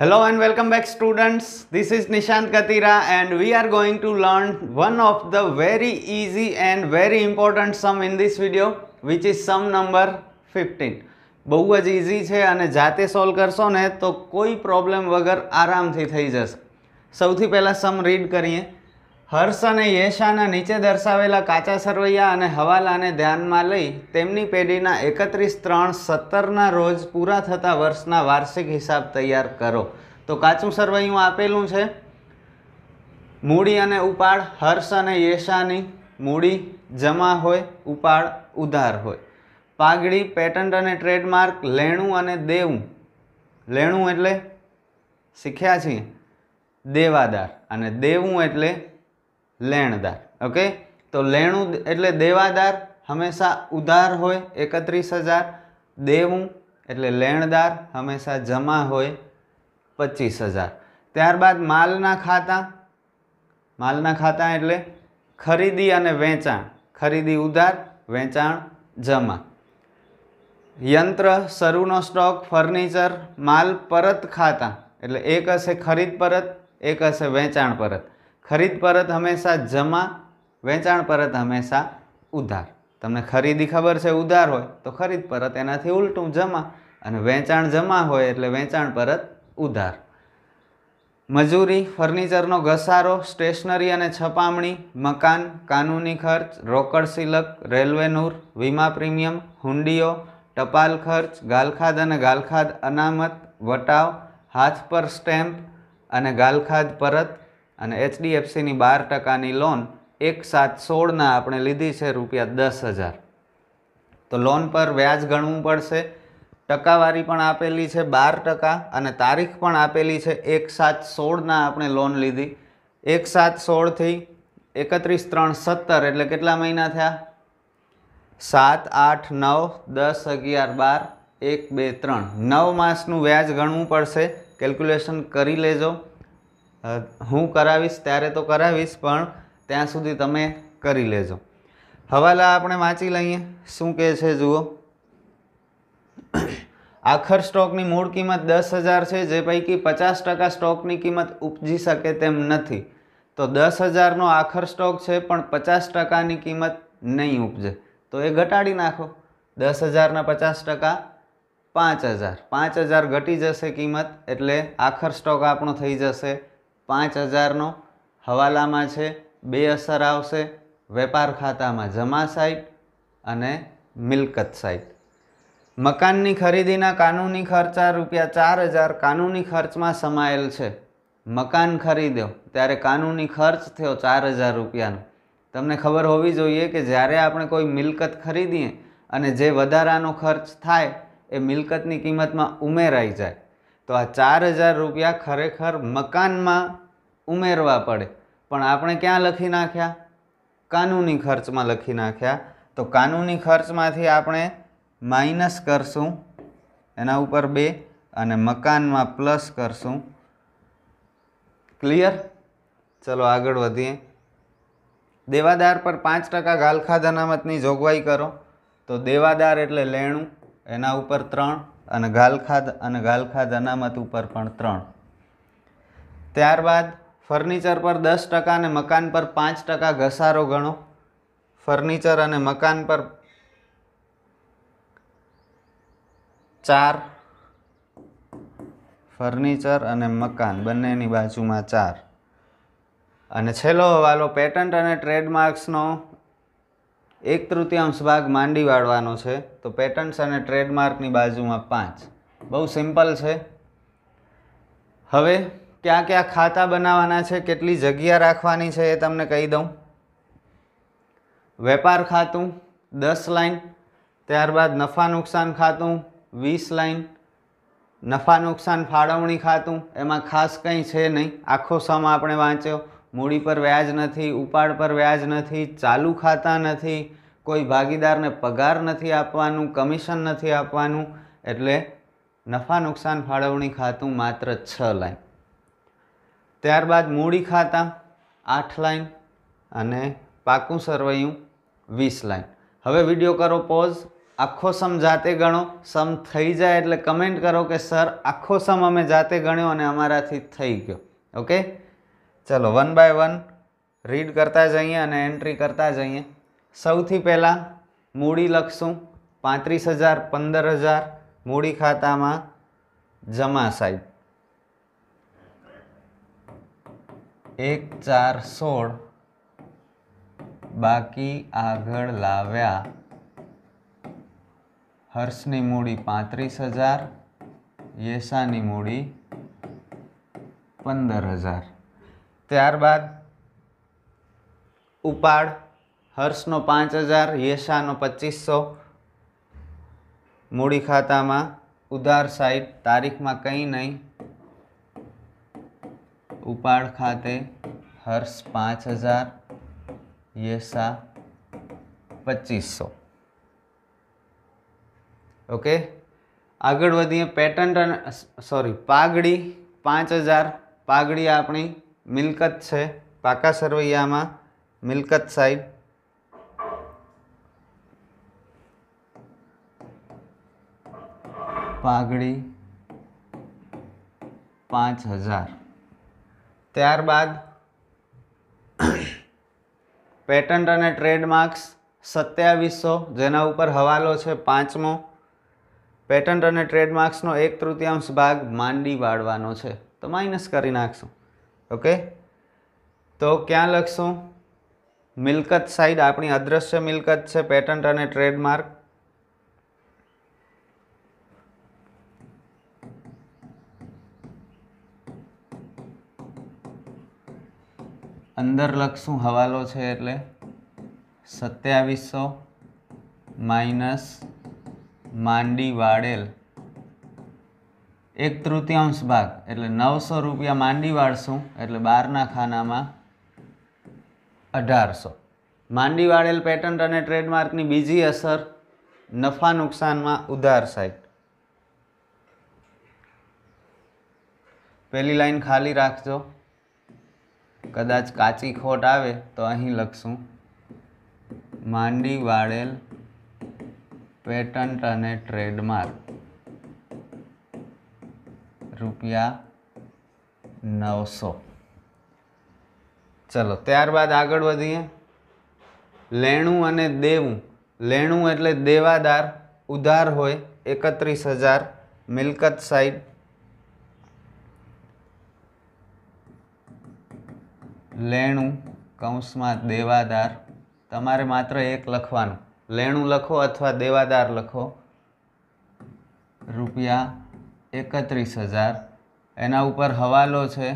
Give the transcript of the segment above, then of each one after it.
Hello and welcome back students. This is Nishant Katira and we are going to learn one of the very easy and very important sum in this video which is sum number 15. બહુ જ easy છે અને જાતે solve કરશો ને તો કોઈ problem વગર આરામથી થઈ જશે સૌથી પહેલાં સમ રીડ કરીએ હર્ષ અને યેશાના નીચે દર્શાવેલા કાચા સરવૈયા અને હવાલાને ધ્યાનમાં લઈ તેમની પેઢીના એકત્રીસ ત્રણ સત્તરના રોજ પૂરા થતા વર્ષના વાર્ષિક હિસાબ તૈયાર કરો તો કાચું સરવૈયું આપેલું છે મૂડી અને ઉપાડ હર્ષ અને યેશાની મૂડી જમા હોય ઉપાડ ઉધાર હોય પાઘડી પેટન્ટ અને ટ્રેડમાર્ક લેણું અને દેવું લેણું એટલે શીખ્યા છીએ દેવાદાર અને દેવું એટલે લેણદાર ઓકે તો લેણું એટલે દેવાદાર હંમેશા ઉધાર હોય એકત્રીસ હજાર દેવું એટલે લેણદાર હંમેશા જમા હોય પચીસ હજાર ત્યારબાદ માલના ખાતા માલના ખાતા એટલે ખરીદી અને વેચાણ ખરીદી ઉધાર વેચાણ જમા યંત્ર શરૂનો સ્ટોક ફર્નિચર માલ પરત ખાતા એટલે એક હશે ખરીદ પરત એક હશે વેચાણ પરત ખરીદ પરત હંમેશા જમા વેચાણ પરત હંમેશા ઉધાર તમને ખરીદી ખબર છે ઉધાર હોય તો ખરીદ પરત એનાથી ઉલટું જમા અને વેચાણ જમા હોય એટલે વેચાણ પરત ઉધાર મજૂરી ફર્નિચરનો ઘસારો સ્ટેશનરી અને છપામણી મકાન કાનૂની ખર્ચ રોકડ સિલક રેલવે નૂર વીમા પ્રીમિયમ હુંડીઓ ટપાલ ખર્ચ ગાલખાદ અને ગાલખાદ અનામત વટાવ હાથ પર સ્ટેમ્પ અને ગાલખાદ પરત અને એચડીએફસીની બાર ટકાની લોન એક સાત સોળના આપણે લીધી છે રૂપિયા દસ હજાર તો લોન પર વ્યાજ ગણવું પડશે ટકાવારી પણ આપેલી છે બાર ટકા અને તારીખ પણ આપેલી છે એક સાત સોળના આપણે લોન લીધી એક સાત સોળથી એકત્રીસ ત્રણ સત્તર એટલે કેટલા મહિના થયા સાત આઠ નવ દસ અગિયાર બાર એક બે ત્રણ નવ માસનું વ્યાજ ગણવું પડશે કેલ્ક્યુલેશન કરી લેજો હું કરાવીશ ત્યારે તો કરાવીશ પણ ત્યાં સુધી તમે કરી લેજો હવાલા આપણે વાંચી લઈએ શું કહે છે જુઓ આખર સ્ટોકની મૂળ કિંમત દસ હજાર છે જે પૈકી પચાસ ટકા સ્ટોકની કિંમત ઉપજી શકે તેમ નથી તો દસ હજારનો આખર સ્ટોક છે પણ પચાસ ટકાની કિંમત નહીં ઉપજે તો એ ઘટાડી નાખો દસ હજારના પચાસ ટકા પાંચ હજાર પાંચ હજાર ઘટી જશે કિંમત એટલે આખર સ્ટોક આપણો થઈ જશે પાંચ હજારનો હવાલામાં છે બે અસર આવશે વેપાર ખાતામાં જમા સાઇટ અને મિલકત સાઇટ મકાનની ખરીદીના કાનૂની ખર્ચા રૂપિયા ચાર હજાર કાનૂની ખર્ચમાં સમાયેલ છે મકાન ખરીદ્યો ત્યારે કાનૂની ખર્ચ થયો ચાર હજાર રૂપિયાનો તમને ખબર હોવી જોઈએ કે જ્યારે આપણે કોઈ મિલકત ખરીદીએ અને જે વધારાનો ખર્ચ થાય એ મિલકતની કિંમતમાં ઉમેરાઈ જાય તો આ ચાર હજાર રૂપિયા ખરેખર મકાનમાં ઉમેરવા પડે પણ આપણે ક્યાં લખી નાખ્યા કાનૂની ખર્ચમાં લખી નાખ્યા તો કાનૂની ખર્ચમાંથી આપણે માઇનસ કરશું એના ઉપર બે અને મકાનમાં પ્લસ કરશું ક્લિયર ચલો આગળ વધીએ દેવાદાર પર પાંચ ટકા ગાલખા અનામતની જોગવાઈ કરો તો દેવાદાર એટલે લેણું એના ઉપર ત્રણ અને ગાલખાદ અને ગાલખાદ અનામત ઉપર પણ ત્રણ ત્યારબાદ ફર્નિચર પર દસ ટકા અને મકાન પર પાંચ ટકા ઘસારો ગણો ફર્નિચર અને મકાન પર ચાર ફર્નિચર અને મકાન બંનેની બાજુમાં ચાર અને છેલ્લો હવાલો પેટન્ટ અને ટ્રેડમાર્ક્સનો એક તૃતીયાંશ ભાગ માંડી વાળવાનો છે તો પેટન્ટ્સ અને ટ્રેડમાર્કની બાજુમાં પાંચ બહુ સિમ્પલ છે હવે ક્યાં ક્યાં ખાતા બનાવવાના છે કેટલી જગ્યા રાખવાની છે એ તમને કહી દઉં વેપાર ખાતું દસ લાઈન ત્યારબાદ નફા નુકસાન ખાતું વીસ લાઈન નફા નુકસાન ફાળવણી ખાતું એમાં ખાસ કંઈ છે નહીં આખો સમ આપણે વાંચ્યો મૂડી પર વ્યાજ નથી ઉપાડ પર વ્યાજ નથી ચાલુ ખાતા નથી કોઈ ભાગીદારને પગાર નથી આપવાનું કમિશન નથી આપવાનું એટલે નફા નુકસાન ફાળવણી ખાતું માત્ર છ લાઈન ત્યારબાદ મૂડી ખાતા આઠ લાઈન અને પાકું સરવૈયું વીસ લાઈન હવે વિડીયો કરો પોઝ આખો સમ જાતે ગણો સમ થઈ જાય એટલે કમેન્ટ કરો કે સર આખો સમ અમે જાતે ગણ્યો અને અમારાથી થઈ ગયો ઓકે ચલો વન બાય વન રીડ કરતા જઈએ અને એન્ટ્રી કરતા જઈએ સૌથી પહેલાં મૂડી લખશું પાંત્રીસ હજાર પંદર હજાર મૂડી ખાતામાં જમા સાહેબ એક ચાર સોળ બાકી આગળ લાવ્યા હર્ષની મૂડી પાંત્રીસ હજાર યેસાની મૂડી પંદર હજાર ત્યારબાદ ઉપાડ હર્ષનો પાંચ હજાર યેશાનો પચીસો મૂડી ખાતામાં ઉધાર સાઈડ તારીખમાં કંઈ નહીં ઉપાડ ખાતે હર્ષ પાંચ હજાર યશા પચીસો ઓકે આગળ વધીએ પેટન્ટ સોરી પાઘડી પાંચ હજાર પાઘડી આપણી મિલકત છે પાકા સરવૈયામાં મિલકત સાહેબ પાઘડી પાંચ હજાર ત્યારબાદ પેટન્ટ અને ટ્રેડમાર્ક્સ સત્યાવીસો જેના ઉપર હવાલો છે પાંચમો પેટન્ટ અને ટ્રેડમાર્ક્સનો એક તૃતીયાંશ ભાગ માંડી વાળવાનો છે તો માઇનસ કરી નાખશું ઓકે તો ક્યાં લખશું મિલકત સાઈડ આપણી અદ્રશ્ય મિલકત છે પેટન્ટ અને ટ્રેડમાર્ક અંદર લખશું હવાલો છે એટલે સત્યાવીસો માઇનસ માંડી વાળેલ એક તૃતીયાંશ ભાગ એટલે નવસો રૂપિયા માંડી વાળશું એટલે બહારના ખાનામાં અઢારસો માંડી વાળેલ પેટન્ટ અને ટ્રેડમાર્કની બીજી અસર નફા નુકસાનમાં ઉધાર સાઈટ પહેલી લાઈન ખાલી રાખજો કદાચ કાચી ખોટ આવે તો અહીં લખશું માંડી વાળેલ પેટન્ટ અને ટ્રેડમાર્ક રૂપિયા નવસો ચલો ત્યારબાદ આગળ વધીએ લેણું અને દેવું લેણું એટલે દેવાદાર ઉધાર હોય એકત્રીસ હજાર મિલકત સાઈડ લેણું કૌંસમાં દેવાદાર તમારે માત્ર એક લખવાનું લેણું લખો અથવા દેવાદાર લખો રૂપિયા એકત્રીસ હજાર એના ઉપર હવાલો છે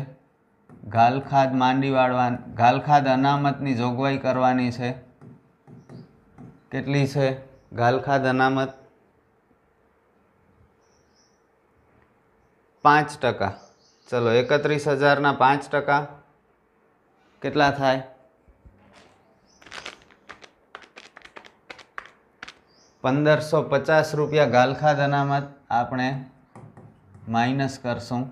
ગાલખાદ માંડી વાળવા ગાલખાદ અનામતની જોગવાઈ કરવાની છે કેટલી છે ગાલખાદ અનામત પાંચ ટકા ચલો એકત્રીસ હજારના પાંચ ટકા કેટલા થાય પંદરસો પચાસ રૂપિયા ગાલખા અનામત આપણે માઇનસ કરશું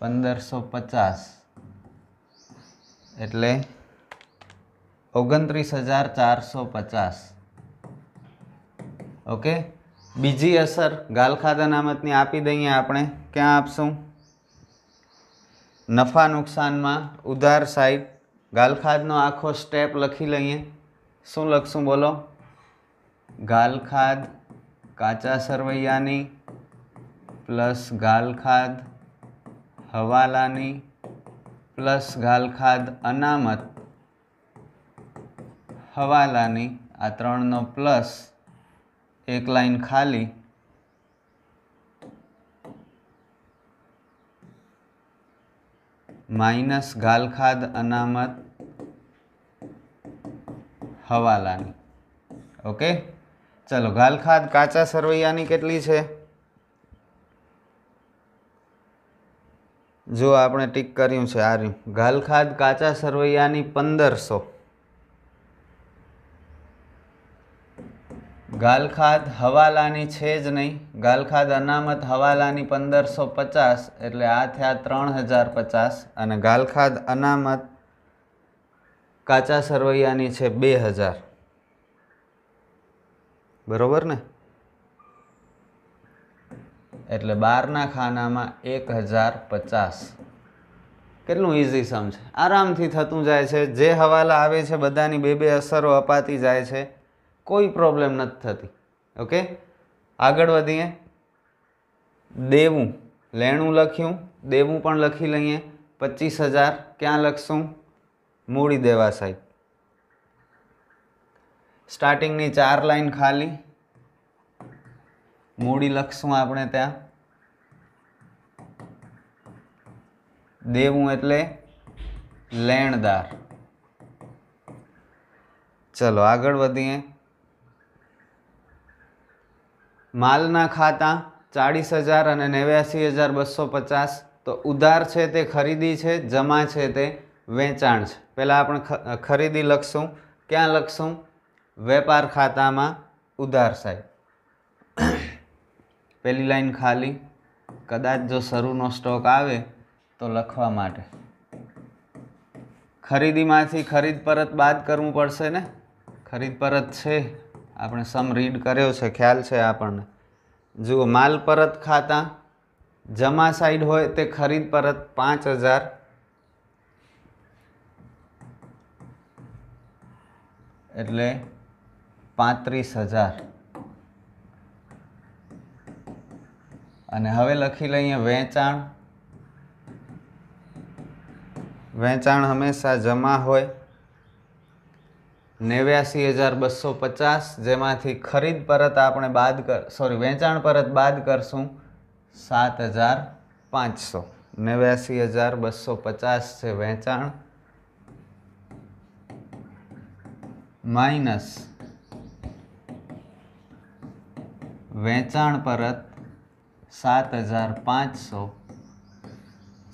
પંદરસો પચાસ એટલે ઓગણત્રીસ હજાર ચારસો પચાસ ઓકે બીજી અસર ગાલખાદા નામતની આપી દઈએ આપણે ક્યાં આપશું નફા નુકસાનમાં ઉધાર સાહેબ ગાલખાદનો આખો સ્ટેપ લખી લઈએ શું લખશું બોલો ગાલખાદ કાચા સરવૈયાની પ્લસ ગાલખાદ હવાલાની પ્લસ ગાલખાદ અનામત હવાલાની આ ત્રણનો પ્લસ એક લાઈન ખાલી માઇનસ ગાલખાદ અનામત હવાલાની ઓકે ચલો ગાલખાદ કાચા સરવૈયાની કેટલી છે જો આપણે ટીક કર્યું છે આ રહ્યું ગાલખાદ કાચા સરવૈયાની પંદરસો ગાલખાદ હવાલાની છે જ નહીં ગાલખાદ અનામત હવાલાની પંદરસો પચાસ એટલે આ થયા ત્રણ હજાર પચાસ અને ગાલખાદ અનામત કાચા સરવૈયાની છે બે હજાર બરોબર ને એટલે બારના ખાનામાં એક હજાર પચાસ કેટલું ઇઝી સમ છે આરામથી થતું જાય છે જે હવાલા આવે છે બધાની બે બે અસરો અપાતી જાય છે કોઈ પ્રોબ્લેમ નથી થતી ઓકે આગળ વધીએ દેવું લેણું લખ્યું દેવું પણ લખી લઈએ પચીસ હજાર ક્યાં લખશું મૂડી દેવા સાહેબ સ્ટાર્ટિંગની ચાર લાઈન ખાલી મૂડી લખશું આપણે ત્યાં દેવું એટલે લેણદાર ચલો આગળ વધીએ માલના ખાતા ચાળીસ હજાર અને નેવ્યાસી હજાર બસો પચાસ તો ઉધાર છે તે ખરીદી છે જમા છે તે વેચાણ છે પહેલાં આપણે ખરીદી લખશું ક્યાં લખશું વેપાર ખાતામાં ઉધાર સાહેબ પહેલી લાઈન ખાલી કદાચ જો શરૂનો સ્ટોક આવે તો લખવા માટે ખરીદીમાંથી ખરીદ પરત બાદ કરવું પડશે ને ખરીદ પરત છે આપણે સમ રીડ કર્યો છે ખ્યાલ છે આપણને જુઓ માલ પરત ખાતા જમા સાઈડ હોય તે ખરીદ પરત પાંચ હજાર એટલે પાંત્રીસ હજાર અને હવે લખી લઈએ વેચાણ વેચાણ હંમેશા જમા હોય નેવ્યાસી હજાર બસો પચાસ જેમાંથી ખરીદ પરત આપણે બાદ કર સોરી વેચાણ પરત બાદ કરશું સાત હજાર પાંચસો નેવ્યાસી હજાર બસો પચાસ છે વેચાણ માઇનસ વેચાણ પરત સાત હજાર પાંચસો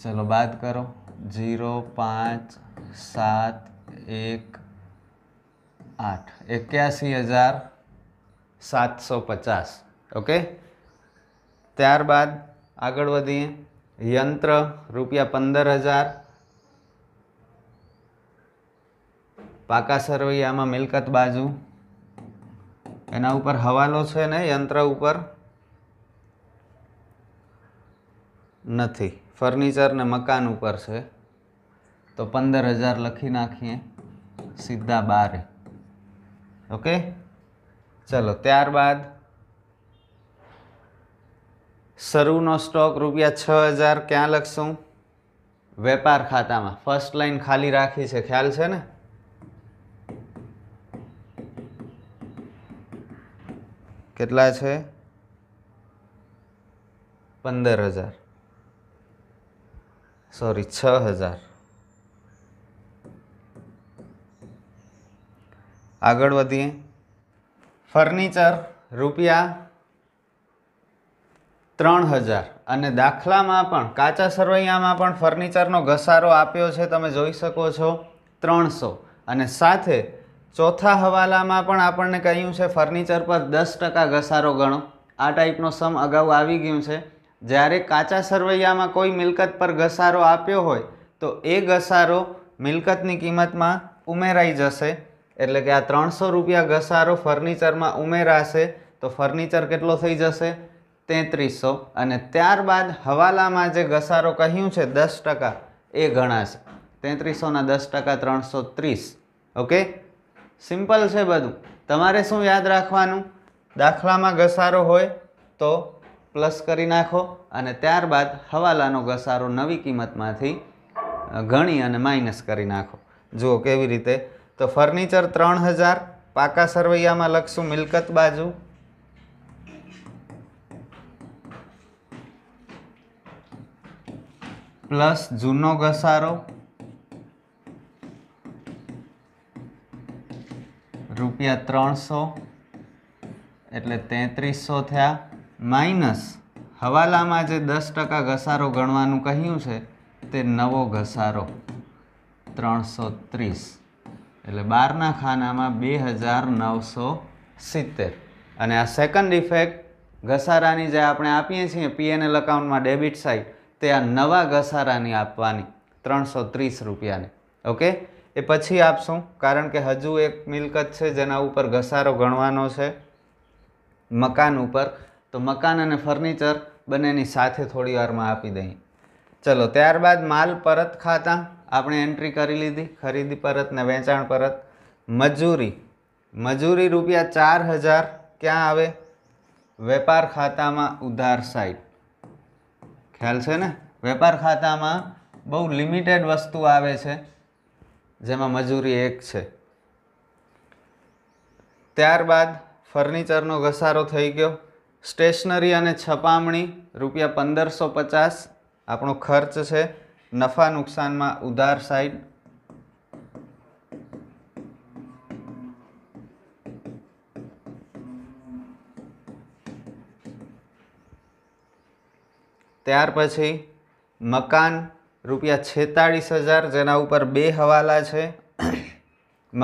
ચલો બાદ કરો જીરો પાંચ સાત એક આઠ એક્યાસી હજાર સાતસો પચાસ ઓકે ત્યારબાદ આગળ વધીએ યંત્ર રૂપિયા પંદર હજાર પાકા સરવૈયામાં મિલકત બાજુ એના ઉપર હવાલો છે ને યંત્ર ઉપર નથી ફર્નિચર ને મકાન ઉપર છે તો પંદર હજાર લખી નાખીએ સીધા બારે ઓકે ચલો ત્યારબાદ શરૂનો સ્ટોક રૂપિયા છ હજાર ક્યાં લખશું વેપાર ખાતામાં ફર્સ્ટ લાઈન ખાલી રાખી છે ખ્યાલ છે ને કેટલા છે પંદર હજાર સોરી છ હજાર આગળ વધીએ ફર્નિચર રૂપિયા ત્રણ હજાર અને દાખલામાં પણ કાચા સરવૈયામાં પણ ફર્નિચરનો ઘસારો આપ્યો છે તમે જોઈ શકો છો ત્રણસો અને સાથે ચોથા હવાલામાં પણ આપણને કહ્યું છે ફર્નિચર પર દસ ટકા ઘસારો ગણો આ ટાઈપનો સમ અગાઉ આવી ગયું છે જ્યારે કાચા સરવૈયામાં કોઈ મિલકત પર ઘસારો આપ્યો હોય તો એ ઘસારો મિલકતની કિંમતમાં ઉમેરાઈ જશે એટલે કે આ ત્રણસો રૂપિયા ઘસારો ફર્નિચરમાં ઉમેરાશે તો ફર્નિચર કેટલો થઈ જશે તેત્રીસો અને ત્યારબાદ હવાલામાં જે ઘસારો કહ્યું છે દસ ટકા એ ગણાશે તેત્રીસોના દસ ટકા ત્રણસો ત્રીસ ઓકે સિમ્પલ છે બધું તમારે શું યાદ રાખવાનું દાખલામાં ઘસારો હોય તો પ્લસ કરી નાખો અને ત્યારબાદ હવાલાનો ઘસારો નવી કિંમતમાંથી ગણી અને માઇનસ કરી નાખો જુઓ કેવી રીતે તો ફર્નિચર ત્રણ હજાર પાકા સરવૈયામાં લખશું મિલકત બાજુ પ્લસ જૂનો ઘસારો રૂપિયા ત્રણસો એટલે તેત્રીસો થયા માઇનસ હવાલામાં જે દસ ટકા ઘસારો ગણવાનું કહ્યું છે તે નવો ઘસારો ત્રણસો ત્રીસ એટલે બારના ખાનામાં બે હજાર નવસો સિત્તેર અને આ સેકન્ડ ઇફેક્ટ ઘસારાની જે આપણે આપીએ છીએ પીએનએલ અકાઉન્ટમાં ડેબિટ સાઇડ તે આ નવા ઘસારાની આપવાની ત્રણસો ત્રીસ રૂપિયાની ઓકે એ પછી આપશું કારણ કે હજુ એક મિલકત છે જેના ઉપર ઘસારો ગણવાનો છે મકાન ઉપર તો મકાન અને ફર્નિચર બંનેની સાથે થોડી વારમાં આપી દઈએ ચલો ત્યારબાદ માલ પરત ખાતા આપણે એન્ટ્રી કરી લીધી ખરીદી પરત ને વેચાણ પરત મજૂરી મજૂરી રૂપિયા ચાર હજાર ક્યાં આવે વેપાર ખાતામાં ઉધાર સાઈડ ખ્યાલ છે ને વેપાર ખાતામાં બહુ લિમિટેડ વસ્તુ આવે છે જેમાં મજૂરી એક છે ત્યારબાદ ફર્નિચરનો ઘસારો થઈ ગયો સ્ટેશનરી અને છપામણી રૂપિયા પંદરસો પચાસ આપણો ખર્ચ છે નફા નુકસાનમાં ઉધાર સાઈડ ત્યાર પછી મકાન રૂપિયા છેતાળીસ હજાર જેના ઉપર બે હવાલા છે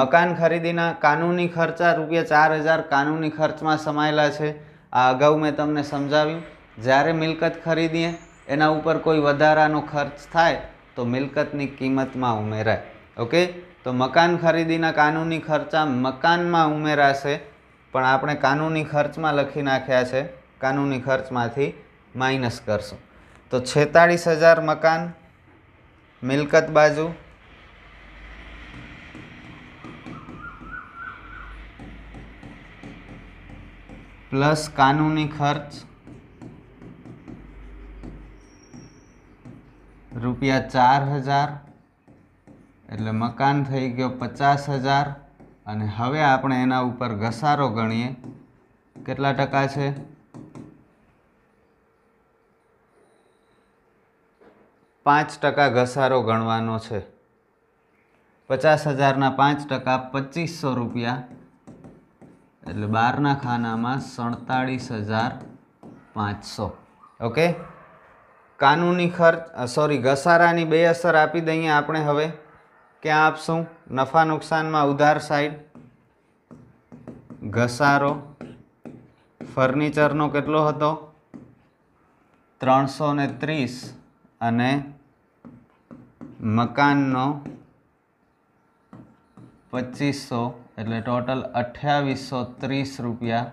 મકાન ખરીદીના કાનૂની ખર્ચા રૂપિયા ચાર હજાર કાનૂની ખર્ચમાં સમાયેલા છે આ અગાઉ મેં તમને સમજાવ્યું જ્યારે મિલકત ખરીદીએ એના ઉપર કોઈ વધારાનો ખર્ચ થાય તો મિલકતની કિંમતમાં ઉમેરાય ઓકે તો મકાન ખરીદીના કાનૂની ખર્ચા મકાનમાં ઉમેરાશે પણ આપણે કાનૂની ખર્ચમાં લખી નાખ્યા છે કાનૂની ખર્ચમાંથી માઇનસ કરશું તો છેતાળીસ હજાર મકાન મિલકત બાજુ પ્લસ કાનૂની ખર્ચ રૂપિયા ચાર હજાર એટલે મકાન થઈ ગયો પચાસ હજાર અને હવે આપણે એના ઉપર ઘસારો ગણીએ કેટલા ટકા છે પાંચ ટકા ઘસારો ગણવાનો છે પચાસ હજારના પાંચ ટકા પચીસો રૂપિયા એટલે બારના ખાનામાં સડતાળીસ હજાર પાંચસો ઓકે કાનૂની ખર્ચ સોરી ઘસારાની બે અસર આપી દઈએ આપણે હવે ક્યાં આપશું નફા નુકસાનમાં ઉધાર સાઈડ ઘસારો ફર્નિચરનો કેટલો હતો ત્રણસો ને ત્રીસ અને મકાનનો પચીસો એટલે ટોટલ અઠ્યાવીસો ત્રીસ રૂપિયા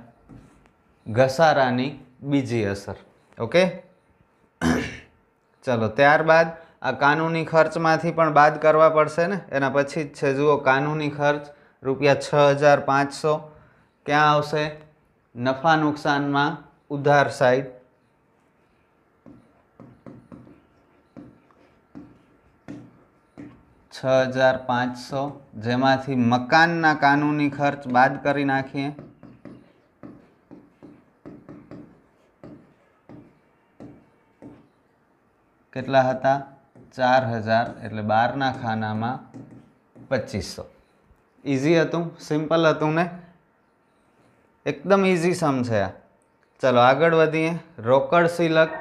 ઘસારાની બીજી અસર ઓકે ચલો ત્યારબાદ આ કાનૂની ખર્ચમાંથી પણ બાદ કરવા પડશે ને એના પછી જ છે જુઓ કાનૂની ખર્ચ રૂપિયા છ હજાર પાંચસો ક્યાં આવશે નફા નુકસાનમાં ઉધાર સાઈડ છ હજાર પાંચસો જેમાંથી મકાનના કાનૂની ખર્ચ બાદ કરી નાખીએ કેટલા હતા ચાર હજાર એટલે બારના ખાનામાં પચીસો ઇઝી હતું સિમ્પલ હતું ને એકદમ ઇઝી સમજ્યા છે ચલો આગળ વધીએ રોકડ સિલક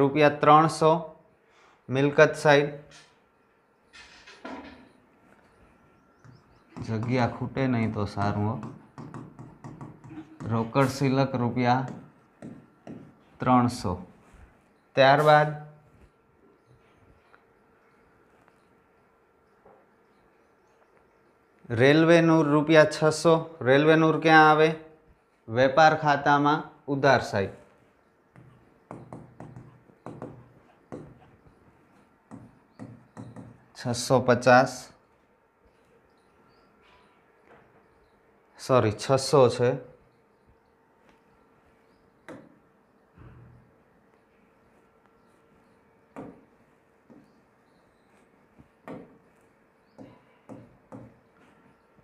રૂપિયા ત્રણસો મિલકત સાઈડ જગ્યા ખૂટે નહીં તો સારું હો રોકડ સિલક રૂપિયા ત્રણસો ત્યારબાદ રેલવેનું રૂપિયા છસો રેલવેનું ક્યાં આવે વેપાર ખાતામાં ઉધાર સાહેબ છસો પચાસ સોરી છસો છે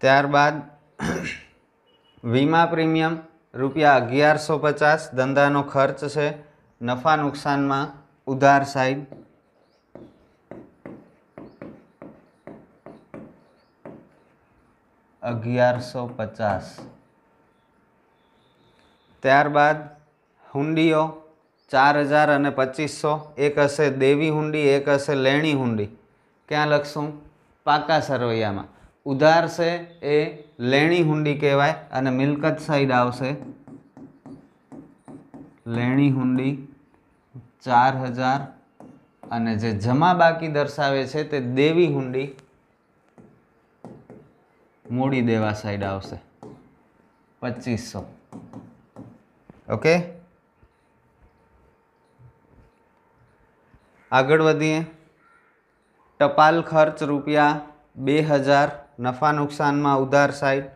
ત્યારબાદ વીમા પ્રીમિયમ રૂપિયા અગિયારસો પચાસ ધંધાનો ખર્ચ છે નફા નુકસાનમાં ઉધાર સાઈડ અગિયારસો પચાસ ત્યારબાદ હુંડીઓ ચાર હજાર અને પચીસો એક હશે દેવી હુંડી એક હશે લેણી હુંડી ક્યાં લખશું પાકા સરવૈયામાં ઉધાર છે એ લેણી હુંડી કહેવાય અને મિલકત સાઈડ આવશે લેણી હુંડી ચાર હજાર અને જે જમા બાકી દર્શાવે છે તે દેવી હુંડી મૂડી દેવા સાઈડ આવશે પચીસો ઓકે આગળ વધીએ ટપાલ ખર્ચ રૂપિયા બે હજાર નફા નુકસાનમાં ઉધાર સાઈડ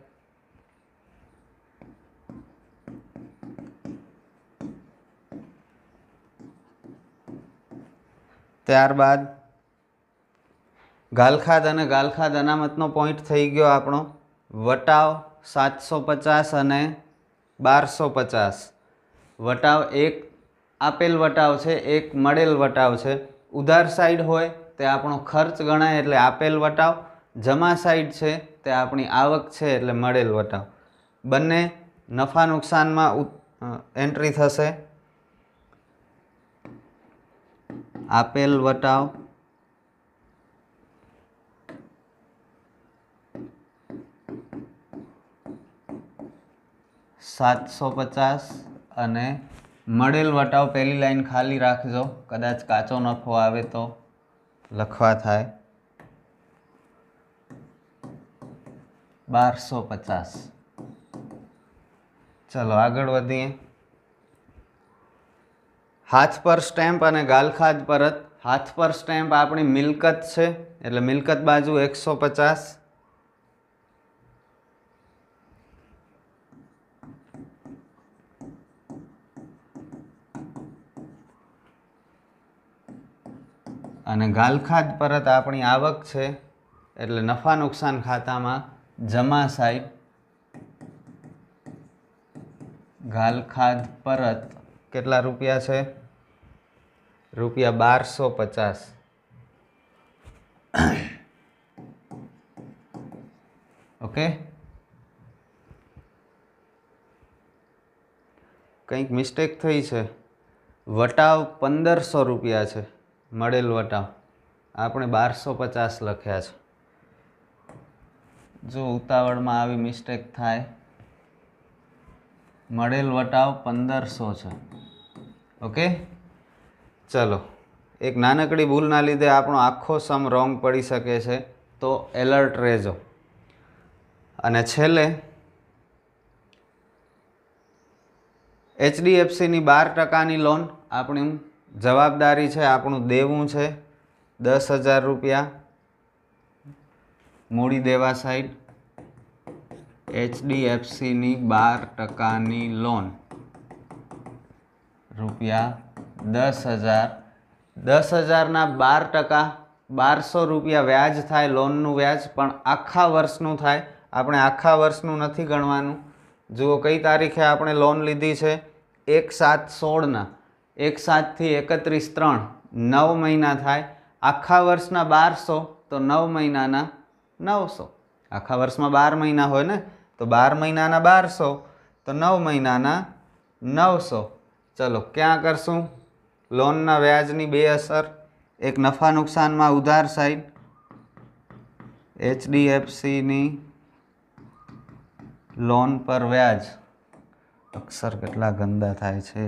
ત્યારબાદ ગાલખાદ અને ગાલખાદ અનામતનો પોઈન્ટ થઈ ગયો આપણો વટાવ સાતસો પચાસ અને બારસો પચાસ વટાવ એક આપેલ વટાવ છે એક મળેલ વટાવ છે ઉધાર સાઈડ હોય તે આપણો ખર્ચ ગણાય એટલે આપેલ વટાવ જમા જમાસાઈડ છે તે આપણી આવક છે એટલે મળેલ વટાવ બંને નફા નુકસાનમાં એન્ટ્રી થશે આપેલ વટાવ સાતસો પચાસ અને મળેલ વટાવ પહેલી લાઈન ખાલી રાખજો કદાચ કાચો નફો આવે તો લખવા થાય બારસો પચાસ ચલો આગળ વધીએ હાથ પર સ્ટેમ્પ અને ગાલખાદ પરત હાથ પર સ્ટેમ્પ આપણી મિલકત છે એટલે મિલકત બાજુ એકસો પચાસ અને ગાલખાદ પરત આપણી આવક છે એટલે નફા નુકસાન ખાતામાં જમા સાહેબ ઘાલખાદ પરત કેટલા રૂપિયા છે રૂપિયા બારસો પચાસ ઓકે કંઈક મિસ્ટેક થઈ છે વટાવ પંદરસો રૂપિયા છે મળેલ વટાવ આપણે બારસો પચાસ લખ્યા છે જો ઉતાવળમાં આવી મિસ્ટેક થાય મળેલ વટાવ પંદરસો છે ઓકે ચલો એક નાનકડી ભૂલના લીધે આપણો આખો સમ રોંગ પડી શકે છે તો એલર્ટ રહેજો અને છેલ્લે એચડીએફસીની બાર ટકાની લોન આપણી જવાબદારી છે આપણું દેવું છે દસ હજાર રૂપિયા મૂડી દેવા સાઈડ એચડીએફસીની બાર ટકાની લોન રૂપિયા દસ હજાર દસ હજારના બાર ટકા બારસો રૂપિયા વ્યાજ થાય લોનનું વ્યાજ પણ આખા વર્ષનું થાય આપણે આખા વર્ષનું નથી ગણવાનું જુઓ કઈ તારીખે આપણે લોન લીધી છે એક સાત સોળના એક સાતથી એકત્રીસ ત્રણ નવ મહિના થાય આખા વર્ષના બારસો તો નવ મહિનાના નવસો આખા વર્ષમાં બાર મહિના હોય ને તો બાર મહિનાના બારસો તો નવ મહિનાના નવસો ચલો ક્યાં કરશું લોનના વ્યાજની બે અસર એક નફા નુકસાનમાં ઉધાર સાઈડ એચડીએફસીની લોન પર વ્યાજ અક્ષર કેટલા ગંદા થાય છે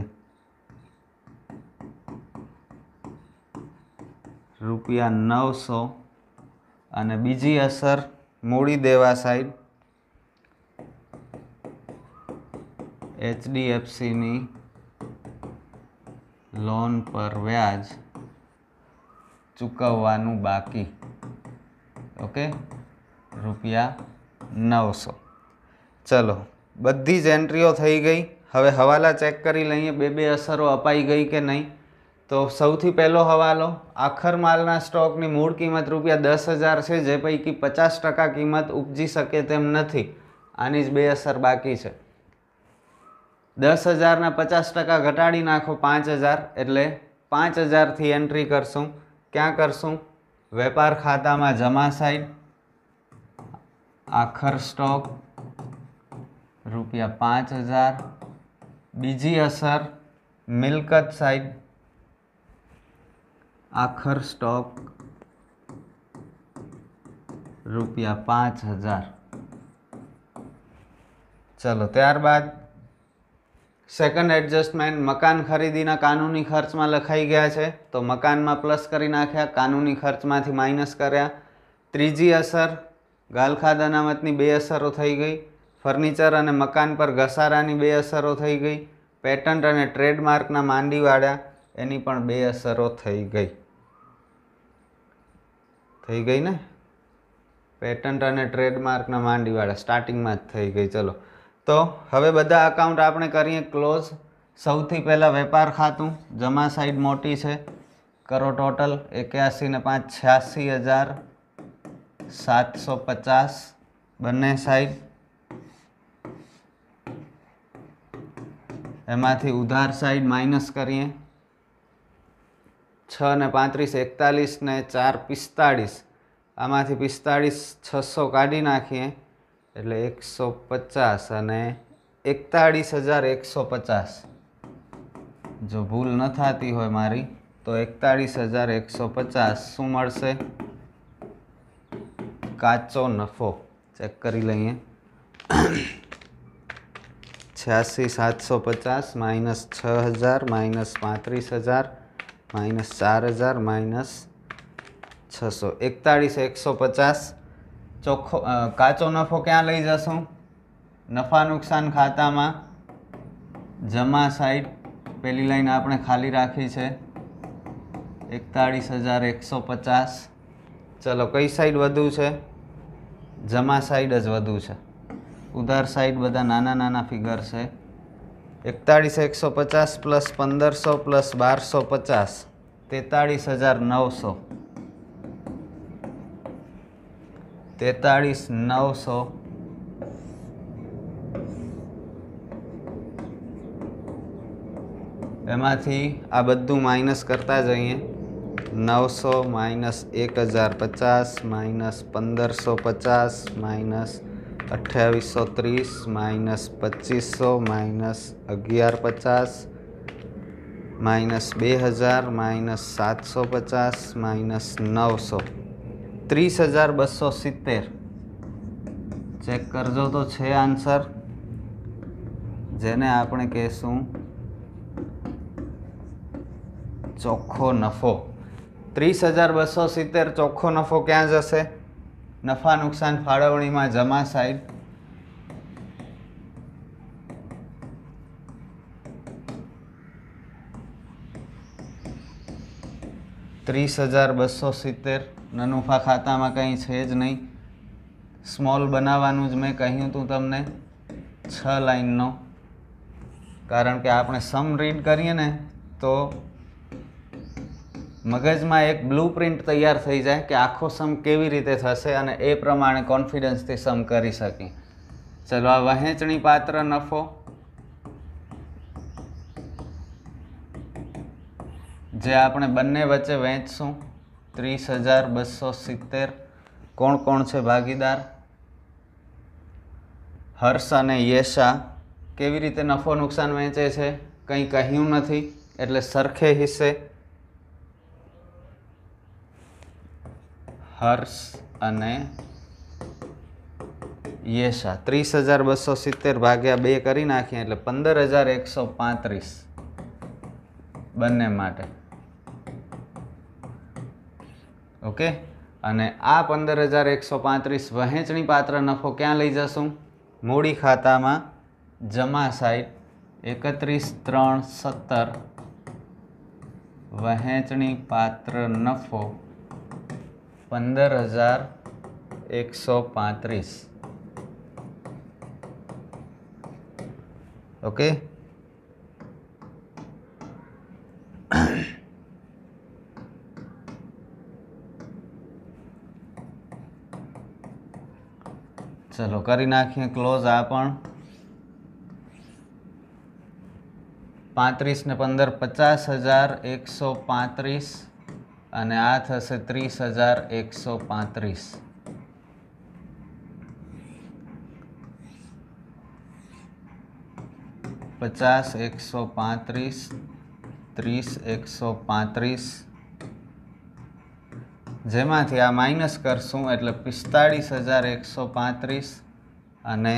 રૂપિયા નવસો અને બીજી અસર મૂડી દેવા સાઈડ એચડીએફસીની લોન પર વ્યાજ ચૂકવવાનું બાકી ઓકે રૂપિયા નવસો ચલો બધી જ એન્ટ્રીઓ થઈ ગઈ હવે હવાલા ચેક કરી લઈએ બે બે અસરો અપાઈ ગઈ કે નહીં તો સૌથી પહેલો હવાલો આખર માલના સ્ટોકની મૂળ કિંમત રૂપિયા દસ હજાર છે જે પૈકી પચાસ ટકા કિંમત ઉપજી શકે તેમ નથી આની જ બે અસર બાકી છે દસ હજારના પચાસ ટકા ઘટાડી નાખો પાંચ હજાર એટલે પાંચ હજારથી એન્ટ્રી કરશું ક્યાં કરશું વેપાર ખાતામાં જમા સાઈડ આખર સ્ટોક રૂપિયા પાંચ હજાર બીજી અસર મિલકત સાઈડ આખર સ્ટોક રૂપિયા પાંચ હજાર ચલો ત્યારબાદ સેકન્ડ એડજસ્ટમેન્ટ મકાન ખરીદીના કાનૂની ખર્ચમાં લખાઈ ગયા છે તો મકાનમાં પ્લસ કરી નાખ્યા કાનૂની ખર્ચમાંથી માઇનસ કર્યા ત્રીજી અસર ગાલખાદ અનામતની બે અસરો થઈ ગઈ ફર્નિચર અને મકાન પર ઘસારાની બે અસરો થઈ ગઈ પેટન્ટ અને ટ્રેડમાર્કના માંડીવાળા એની પણ બે અસરો થઈ ગઈ થઈ ગઈ ને પેટન્ટ અને ટ્રેડમાર્કના માંડીવાળા સ્ટાર્ટિંગમાં જ થઈ ગઈ ચલો તો હવે બધા અકાઉન્ટ આપણે કરીએ ક્લોઝ સૌથી પહેલાં વેપાર ખાતું જમા સાઈડ મોટી છે કરો ટોટલ એક્યાસી ને પાંચ છ્યાસી હજાર સાતસો પચાસ બંને સાઈડ એમાંથી ઉધાર સાઈડ માઇનસ કરીએ છ ને પાંત્રીસ એકતાલીસ ને ચાર પિસ્તાળીસ આમાંથી પિસ્તાળીસ છસો કાઢી નાખીએ એટલે એકસો પચાસ અને એકતાળીસ હજાર એકસો પચાસ જો ભૂલ ન થતી હોય મારી તો એકતાળીસ હજાર એકસો પચાસ શું મળશે કાચો નફો ચેક કરી લઈએ છ્યાસી સાતસો પચાસ માઇનસ છ હજાર માઇનસ પાંત્રીસ હજાર માઇનસ ચાર હજાર માઇનસ છસો એકતાળીસ એકસો પચાસ ચોખ્ખો કાચો નફો ક્યાં લઈ જશું નફા નુકસાન ખાતામાં જમા સાઈડ પહેલી લાઈન આપણે ખાલી રાખી છે એકતાળીસ હજાર એકસો પચાસ ચલો કઈ સાઈડ વધુ છે જમા સાઈડ જ વધુ છે ઉધાર સાઈડ બધા નાના નાના ફિગર છે एकतालीस एक सौ पचास प्लस पंदर सौ प्लस बार सौ पचास तेतालीस हज़ार नौ सौ तेतालीस नौ सौ एम आ बद माइनस करता जाइए नौ सौ माइनस एक हज़ार पचास माइनस पंदर सौ पचास माइनस અઠ્યાવીસો ત્રીસ માઇનસ પચીસો માઇનસ અગિયાર પચાસ માઇનસ બે હજાર માઇનસ સાતસો પચાસ માઇનસ નવસો ત્રીસ હજાર બસો સિત્તેર ચેક કરજો તો છે આન્સર જેને આપણે કહેશું ચોખ્ખો નફો ત્રીસ હજાર બસો સિત્તેર ચોખ્ખો નફો ક્યાં જશે નફા નુકસાન ફાળવણીમાં જમા સાહેબ ત્રીસ હજાર બસો સિત્તેર નનુફા ખાતામાં કંઈ છે જ નહીં સ્મોલ બનાવવાનું જ મેં કહ્યું હતું તમને છ લાઇનનો કારણ કે આપણે સમ રીડ કરીએ ને તો મગજમાં એક બ્લુ પ્રિન્ટ તૈયાર થઈ જાય કે આખો સમ કેવી રીતે થશે અને એ પ્રમાણે કોન્ફિડન્સથી સમ કરી શકી ચલો આ વહેંચણી પાત્ર નફો જે આપણે બંને વચ્ચે વહેંચશું ત્રીસ હજાર બસો સિત્તેર કોણ કોણ છે ભાગીદાર હર્ષ અને યશા કેવી રીતે નફો નુકસાન વહેંચે છે કંઈ કહ્યું નથી એટલે સરખે હિસ્સે હર્ષ અને યેશા ત્રીસ હજાર બસો સિત્તેર ભાગ્યા બે કરી નાખીએ એટલે પંદર હજાર એકસો પાંત્રીસ બંને માટે ઓકે અને આ પંદર હજાર એકસો પાંત્રીસ વહેંચણી પાત્ર નફો ક્યાં લઈ જશું મૂડી ખાતામાં જમા સાઈટ એકત્રીસ ત્રણ સત્તર વહેંચણી પાત્ર નફો પંદર હજાર એકસો પાંત્રીસ ઓકે ચલો કરી નાખીએ ક્લોઝ આ પણ પાંત્રીસ ને પંદર પચાસ હજાર એકસો પાંત્રીસ અને આ થશે ત્રીસ હજાર એકસો પાંત્રીસ પચાસ એકસો પાંત્રીસ ત્રીસ એકસો પાંત્રીસ જેમાંથી આ માઇનસ કરશું એટલે પિસ્તાળીસ હજાર એકસો પાંત્રીસ અને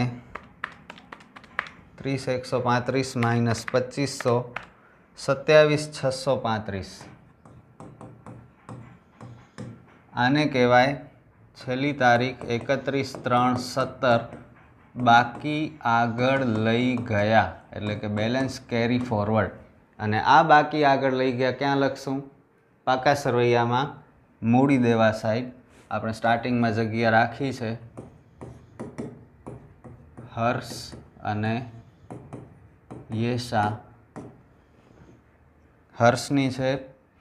ત્રીસ એકસો પાંત્રીસ માઇનસ પચીસો સત્યાવીસ છસો પાંત્રીસ આને કહેવાય છેલ્લી તારીખ એકત્રીસ ત્રણ સત્તર બાકી આગળ લઈ ગયા એટલે કે બેલેન્સ કેરી ફોરવર્ડ અને આ બાકી આગળ લઈ ગયા ક્યાં લખશું પાકા સરવૈયામાં મૂડી દેવા સાઈડ આપણે સ્ટાર્ટિંગમાં જગ્યા રાખી છે હર્ષ અને યેશા હર્ષની છે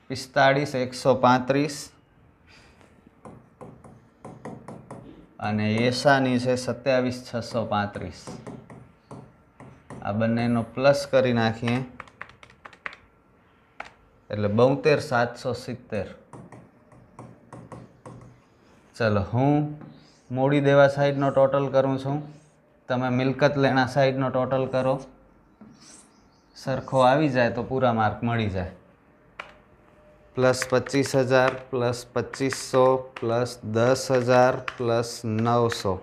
પિસ્તાળીસ એકસો પાંત્રીસ અને એસાની છે સત્યાવીસ છસો પાંત્રીસ આ બંનેનો પ્લસ કરી નાખીએ એટલે બોતેર સાતસો સિત્તેર ચલો હું મૂડી દેવા સાઈડનો ટોટલ કરું છું તમે મિલકત લેણા સાઈડનો ટોટલ કરો સરખો આવી જાય તો પૂરા માર્ક મળી જાય પ્લસ પચીસ હજાર પ્લસ પચીસો પ્લસ દસ હજાર પ્લસ નવસો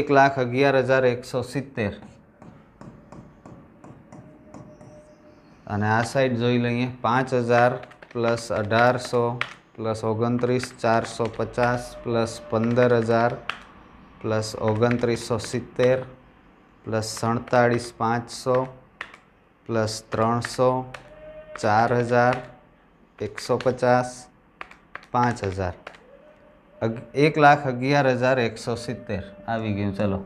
એક લાખ અગિયાર હજાર એકસો સિત્તેર અને આ સાઈડ જોઈ લઈએ પાંચ હજાર પ્લસ અઢારસો પ્લસ ઓગણત્રીસ ચારસો પચાસ પ્લસ પંદર હજાર પ્લસ ઓગણત્રીસો સિત્તેર પ્લસ સડતાળીસ પાંચસો પ્લસ ત્રણસો ચાર હજાર એકસો પચાસ પાંચ હજાર એક લાખ અગિયાર હજાર એકસો સિત્તેર આવી ગયું ચલો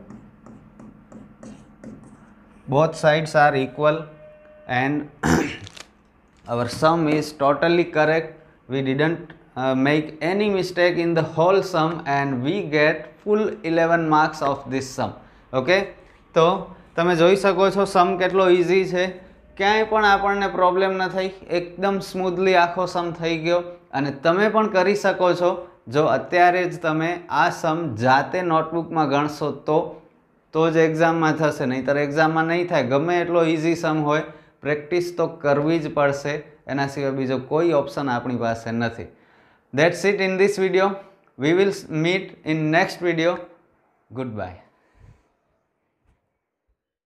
both sides are equal and our sum is totally correct we didn't make any mistake in the whole sum and we get full eleven marks of this sum okay તો તમે જોઈ શકો છો સમ કેટલો ઇઝી છે ક્યાંય પણ આપણને પ્રોબ્લેમ ન થઈ એકદમ સ્મૂધલી આખો સમ થઈ ગયો અને તમે પણ કરી શકો છો જો અત્યારે જ તમે આ સમ જાતે નોટબુકમાં ગણશો તો તો જ એક્ઝામમાં થશે નહીંતર એક્ઝામમાં નહીં થાય ગમે એટલો ઇઝી સમ હોય પ્રેક્ટિસ તો કરવી જ પડશે એના સિવાય બીજો કોઈ ઓપ્શન આપણી પાસે નથી that's it in this video we will meet in next video good bye